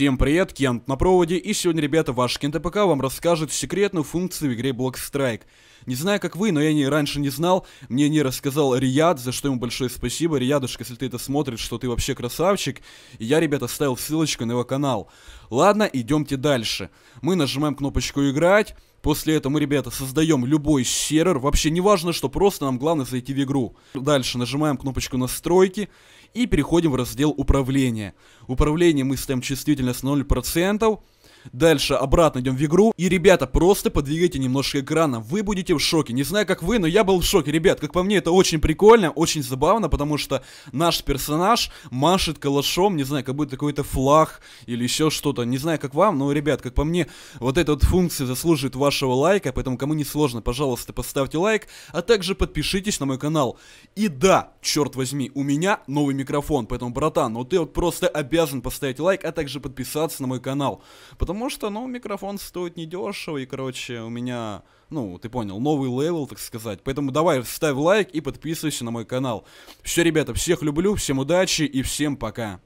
Всем привет, Кент на проводе, и сегодня, ребята, ваш Кент КНТПК вам расскажет секретную функцию в игре Block Strike. Не знаю, как вы, но я не, раньше не знал, мне не рассказал Рияд, за что ему большое спасибо. Риядушка, если ты это смотришь, что ты вообще красавчик, и я, ребята, ставил ссылочку на его канал. Ладно, идемте дальше. Мы нажимаем кнопочку «Играть», После этого мы, ребята, создаем любой сервер. Вообще не важно, что просто нам главное зайти в игру. Дальше нажимаем кнопочку настройки и переходим в раздел управления. Управление мы ставим чувствительность 0%. Дальше обратно идем в игру. И, ребята, просто подвигайте немножко экрана. Вы будете в шоке. Не знаю, как вы, но я был в шоке. Ребят, как по мне, это очень прикольно, очень забавно, потому что наш персонаж машет калашом, не знаю, как будто какой-то флаг или еще что-то. Не знаю, как вам, но, ребят, как по мне, вот эта вот функция заслуживает вашего лайка, поэтому кому не сложно, пожалуйста, поставьте лайк, а также подпишитесь на мой канал. И да, черт возьми, у меня новый микрофон, поэтому, братан, ну ты вот просто обязан поставить лайк, а также подписаться на мой канал, потому Потому что, ну, микрофон стоит недешево, и, короче, у меня, ну, ты понял, новый левел, так сказать. Поэтому давай ставь лайк и подписывайся на мой канал. Все, ребята, всех люблю, всем удачи и всем пока.